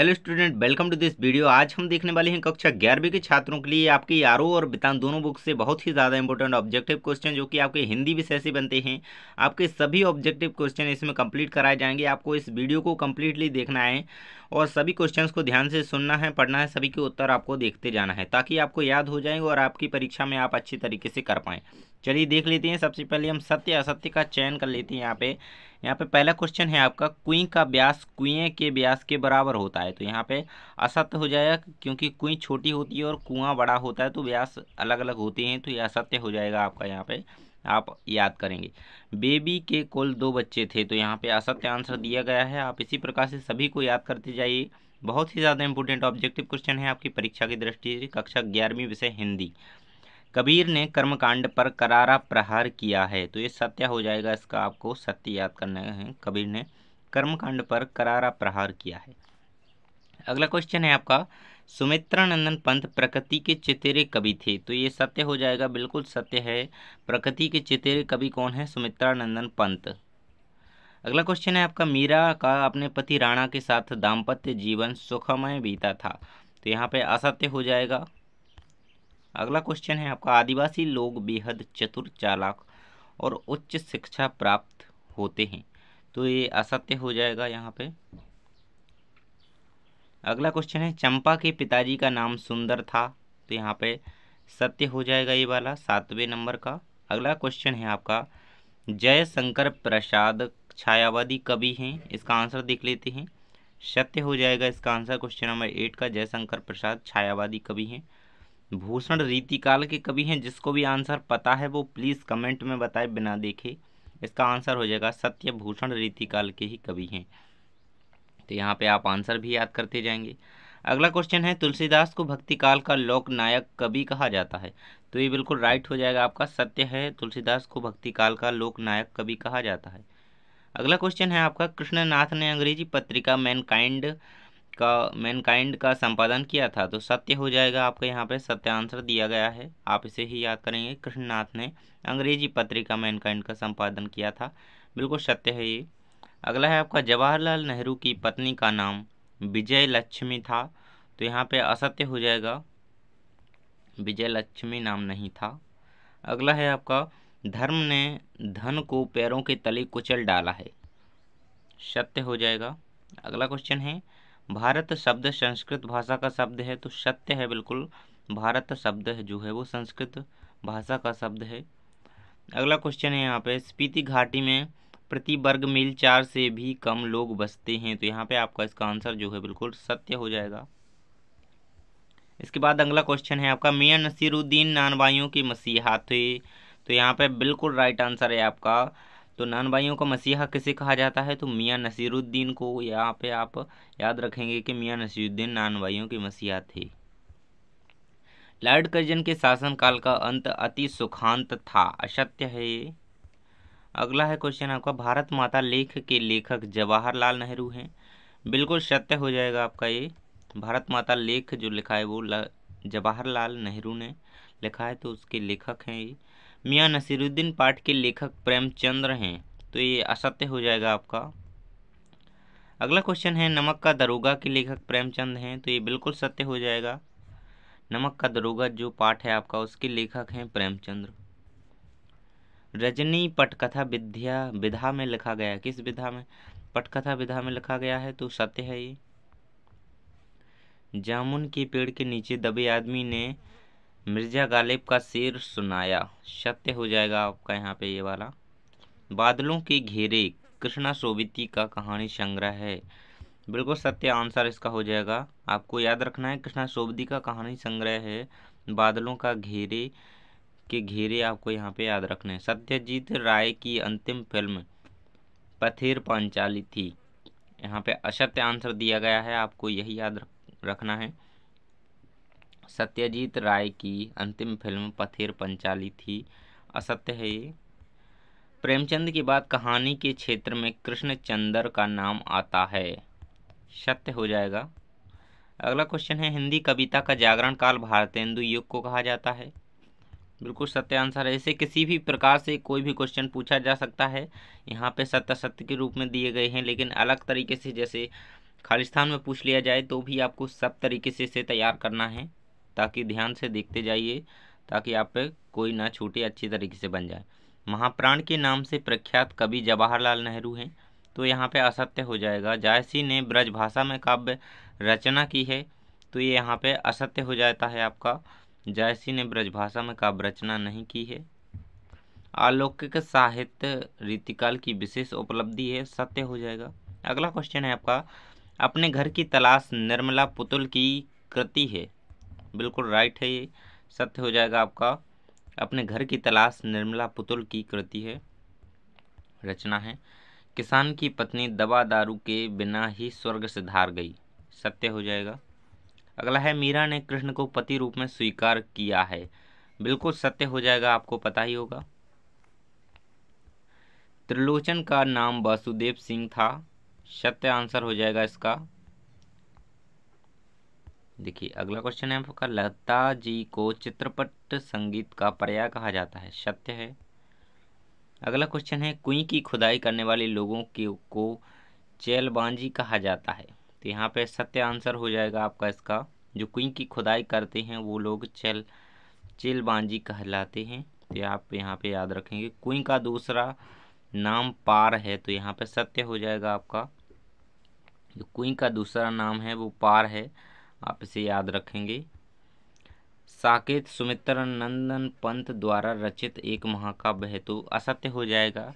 hello student welcome to this video आज हम देखने वाले हैं कक्षा ग्यारहवीं के छात्रों के लिए आपके आर और बितान दोनों बुक से बहुत ही ज़्यादा इंपॉर्टेंट ऑब्जेक्टिव क्वेश्चन जो कि आपके हिंदी विषय से बनते हैं आपके सभी ऑब्जेक्टिव क्वेश्चन इसमें कंप्लीट कराए जाएंगे आपको इस वीडियो को कम्प्लीटली देखना है और सभी क्वेश्चन को ध्यान से सुनना है पढ़ना है सभी के उत्तर आपको देखते जाना है ताकि आपको याद हो जाएंगे और आपकी परीक्षा में आप अच्छी तरीके से कर पाएँ चलिए देख लेते हैं सबसे पहले हम सत्य असत्य का चयन कर लेते हैं यहाँ पे यहाँ पे पहला क्वेश्चन है आपका कुई का ब्यास कुएँ के ब्यास के बराबर होता है तो यहाँ पे असत्य हो जाएगा क्योंकि कुई छोटी होती है और कुआं बड़ा होता है तो व्यास अलग अलग होते हैं तो ये असत्य हो जाएगा आपका यहाँ पे आप याद करेंगे बेबी के कुल दो बच्चे थे तो यहाँ पे असत्य आंसर दिया गया है आप इसी प्रकार से सभी को याद करते जाइए बहुत ही ज़्यादा इंपॉर्टेंट ऑब्जेक्टिव क्वेश्चन है आपकी परीक्षा की दृष्टि से कक्षा ग्यारहवीं विषय हिंदी कबीर ने कर्मकांड पर करारा प्रहार किया है तो ये सत्य हो जाएगा इसका आपको सत्य याद करना है कबीर ने कर्मकांड पर करारा प्रहार किया है अगला क्वेश्चन है आपका सुमित्रानंदन पंत प्रकृति के चितेरे कवि थे तो ये सत्य हो जाएगा बिल्कुल सत्य है प्रकृति के चितेरे कवि कौन है सुमित्रानंदन पंत अगला क्वेश्चन है आपका मीरा का अपने पति राणा के साथ दाम्पत्य जीवन सुखमय बीता था तो यहाँ पे असत्य हो जाएगा अगला क्वेश्चन है आपका आदिवासी लोग बेहद चतुर चालाक और उच्च शिक्षा प्राप्त होते हैं तो ये असत्य हो जाएगा यहाँ पे अगला क्वेश्चन है चंपा के पिताजी का नाम सुंदर था तो यहाँ पे सत्य हो जाएगा ये वाला सातवें नंबर का अगला क्वेश्चन है आपका जय शंकर प्रसाद छायावादी कवि हैं इसका आंसर देख लेते हैं सत्य हो जाएगा इसका आंसर क्वेश्चन नंबर एट का जयशंकर प्रसाद छायावादी कवि हैं भूषण रीतिकाल के कवि हैं जिसको भी आंसर पता है वो प्लीज़ कमेंट में बताए बिना देखे इसका आंसर हो जाएगा सत्य भूषण रीतिकाल के ही कवि हैं तो यहाँ पे आप आंसर भी याद करते जाएंगे अगला क्वेश्चन है तुलसीदास को भक्ति काल का लोक नायक कवि कहा जाता है तो ये बिल्कुल राइट हो जाएगा आपका सत्य है तुलसीदास को भक्ति काल का लोक नायक कवि कहा जाता है अगला क्वेश्चन है आपका कृष्णनाथ ने अंग्रेजी पत्रिका मैनकाइंड का मैनकाइंड का संपादन किया था तो सत्य हो जाएगा आपके यहाँ पे सत्य आंसर दिया गया है आप इसे ही याद करेंगे कृष्णनाथ ने अंग्रेजी पत्रिका मैनकाइंड का संपादन किया था बिल्कुल सत्य है ये अगला है आपका जवाहरलाल नेहरू की पत्नी का नाम विजय लक्ष्मी था तो यहाँ पे असत्य हो जाएगा विजय लक्ष्मी नाम नहीं था अगला है आपका धर्म ने धन को पैरों के तले कुचल डाला है सत्य हो जाएगा अगला क्वेश्चन है भारत शब्द संस्कृत भाषा का शब्द है तो सत्य है बिल्कुल भारत शब्द जो है वो संस्कृत भाषा का शब्द है अगला क्वेश्चन है यहाँ पे स्पीति घाटी में प्रति वर्ग मील चार से भी कम लोग बसते हैं तो यहाँ पे आपका इसका आंसर जो है बिल्कुल सत्य हो जाएगा इसके बाद अगला क्वेश्चन है आपका मियाँ नसीरुद्दीन नानवाइयों के मसीहा थे तो यहाँ पे बिल्कुल राइट आंसर है आपका तो नान भाइयों का मसीहा किसे कहा जाता है तो मियाँ नसीरुद्दीन को यहाँ पे आप याद रखेंगे कि मियाँ नसीरुद्दीन नान भाइयों के मसीहा थे लॉर्ड कर्जन के शासनकाल का अंत अति सुखांत था असत्य है ये अगला है क्वेश्चन आपका भारत माता लेख के लेखक जवाहरलाल नेहरू हैं बिल्कुल सत्य हो जाएगा आपका ये भारत माता लेख जो लिखा है वो जवाहरलाल नेहरू ने लिखा है तो उसके लेखक हैं ये मियाँ नसीरुद्दीन पाठ के लेखक प्रेमचंद्र हैं तो ये असत्य हो जाएगा आपका अगला क्वेश्चन है नमक का दरोगा के लेखक प्रेमचंद हैं तो ये बिल्कुल सत्य हो जाएगा नमक का दरोगा जो पाठ है आपका उसके लेखक हैं प्रेमचंद्र रजनी पटकथा विद्या विधा में लिखा गया है किस विधा में पटकथा विधा में लिखा गया है तो सत्य है ये जामुन के पेड़ के नीचे दबे आदमी ने मिर्ज़ा गालिब का शेर सुनाया सत्य हो जाएगा आपका यहाँ पे ये वाला बादलों के घेरे कृष्णा सोबिती का कहानी संग्रह है बिल्कुल सत्य आंसर इसका हो जाएगा आपको याद रखना है कृष्णा सोबदी का कहानी संग्रह है बादलों का घेरे के घेरे आपको यहाँ पे याद रखना है सत्यजीत राय की अंतिम फिल्म पथेर पांचाली थी यहाँ पे असत्य आंसर दिया गया है आपको यही याद रखना है सत्यजीत राय की अंतिम फिल्म पथेर पंचाली थी असत्य है प्रेमचंद के बाद कहानी के क्षेत्र में कृष्णचंदर का नाम आता है सत्य हो जाएगा अगला क्वेश्चन है हिंदी कविता का जागरण काल भारतेंदु युग को कहा जाता है बिल्कुल सत्य आंसर है इसे किसी भी प्रकार से कोई भी क्वेश्चन पूछा जा सकता है यहाँ पे सत्य सत्य के रूप में दिए गए हैं लेकिन अलग तरीके से जैसे खालिस्तान में पूछ लिया जाए तो भी आपको सब तरीके से इसे तैयार करना है ताकि ध्यान से देखते जाइए ताकि आप पे कोई ना छूटे अच्छी तरीके से बन जाए महाप्राण के नाम से प्रख्यात कवि जवाहरलाल नेहरू हैं तो यहाँ पे असत्य हो जाएगा जायसी ने ब्रज भाषा में काव्य रचना की है तो ये यहाँ पे असत्य हो जाता है आपका जायसी ने ब्रज भाषा में काव्य रचना नहीं की है अलौकिक साहित्य रीतिकाल की विशेष उपलब्धि है सत्य हो जाएगा अगला क्वेश्चन है आपका अपने घर की तलाश निर्मला पुतुल की कृति है बिल्कुल राइट है ये सत्य हो जाएगा आपका अपने घर की तलाश निर्मला पुतुल की कृति है रचना है किसान की पत्नी दवा दारू के बिना ही स्वर्ग से धार गई सत्य हो जाएगा अगला है मीरा ने कृष्ण को पति रूप में स्वीकार किया है बिल्कुल सत्य हो जाएगा आपको पता ही होगा त्रिलोचन का नाम वासुदेव सिंह था सत्य आंसर हो जाएगा इसका देखिए अगला क्वेश्चन है आपका लता जी को चित्रपट संगीत का पर्याय कहा जाता है सत्य है अगला क्वेश्चन है कुई की खुदाई करने वाले लोगों के को चैलबांजी कहा जाता है तो यहाँ पे सत्य आंसर हो जाएगा आपका इसका जो कुई की खुदाई करते हैं वो लोग चैल चैलबांजी कहलाते हैं तो आप यहाँ पे याद रखेंगे कुई का दूसरा नाम पार है तो यहाँ पे सत्य हो जाएगा आपका जो कुई का दूसरा नाम है वो पार है आप इसे याद रखेंगे साकेत सुमित्र नंदन पंत द्वारा रचित एक महाकाव्य है तो असत्य हो जाएगा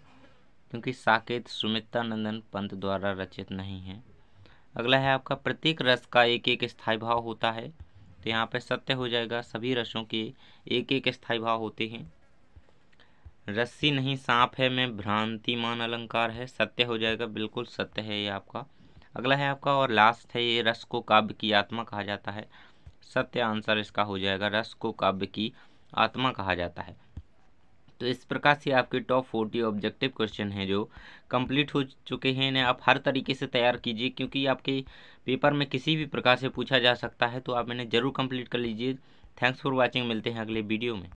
क्योंकि साकेत सुमित्र नंदन पंत द्वारा रचित नहीं है अगला है आपका प्रत्येक रस का एक एक स्थायी भाव होता है तो यहाँ पर सत्य हो जाएगा सभी रसों के एक एक स्थायी भाव होते हैं रस्सी नहीं सांप है मैं भ्रांतिमान अलंकार है सत्य हो जाएगा बिल्कुल सत्य है ये आपका अगला है आपका और लास्ट है ये रस को काव्य की आत्मा कहा जाता है सत्य आंसर इसका हो जाएगा रस को काव्य की आत्मा कहा जाता है तो इस प्रकार से आपके टॉप फोर्टी ऑब्जेक्टिव क्वेश्चन हैं जो कंप्लीट हो चुके हैं इन्हें आप हर तरीके से तैयार कीजिए क्योंकि आपके पेपर में किसी भी प्रकार से पूछा जा सकता है तो आप इन्हें ज़रूर कंप्लीट कर लीजिए थैंक्स फॉर वॉचिंग मिलते हैं अगले वीडियो में